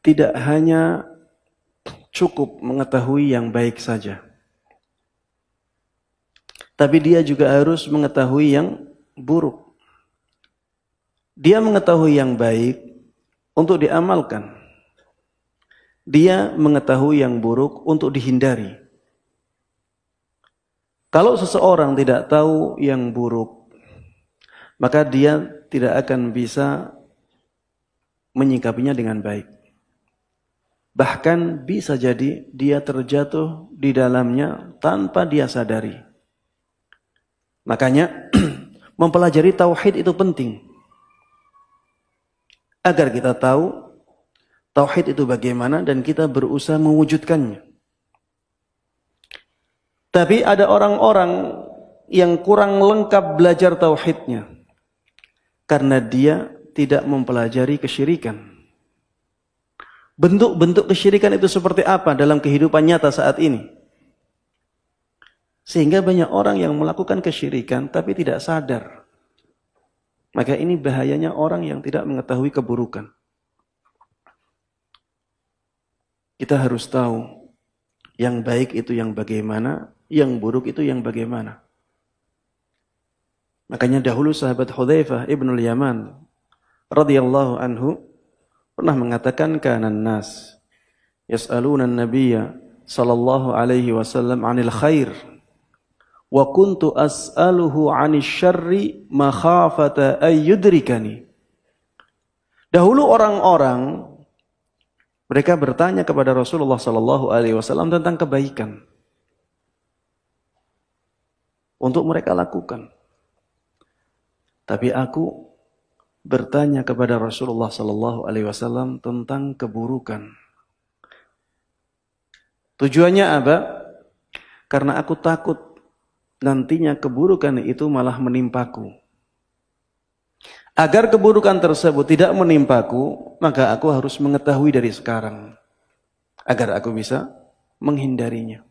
tidak hanya cukup mengetahui yang baik saja. Tapi dia juga harus mengetahui yang buruk. Dia mengetahui yang baik untuk diamalkan. Dia mengetahui yang buruk untuk dihindari. Kalau seseorang tidak tahu yang buruk, maka dia tidak akan bisa menyikapinya dengan baik. Bahkan bisa jadi dia terjatuh di dalamnya tanpa dia sadari. Makanya mempelajari tauhid itu penting. Agar kita tahu tauhid itu bagaimana dan kita berusaha mewujudkannya. Tapi ada orang-orang yang kurang lengkap belajar tauhidnya karena dia tidak mempelajari kesyirikan. Bentuk-bentuk kesyirikan itu seperti apa dalam kehidupan nyata saat ini? Sehingga banyak orang yang melakukan kesyirikan tapi tidak sadar. Maka ini bahayanya orang yang tidak mengetahui keburukan. Kita harus tahu yang baik itu yang bagaimana, yang buruk itu yang bagaimana. Makanya dahulu sahabat Hudzaifah Ibnul Yaman radhiyallahu anhu pernah mengatakan kanan nas yas'aluna nabiyya sallallahu alaihi wasallam anil khair wa kuntu as'aluhu anis syarri makhafata ayyudrikani dahulu orang-orang mereka bertanya kepada Rasulullah sallallahu alaihi wasallam tentang kebaikan untuk mereka lakukan tapi aku bertanya kepada Rasulullah Sallallahu Alaihi Wasallam tentang keburukan. Tujuannya apa? Karena aku takut nantinya keburukan itu malah menimpaku. Agar keburukan tersebut tidak menimpaku, maka aku harus mengetahui dari sekarang agar aku bisa menghindarinya.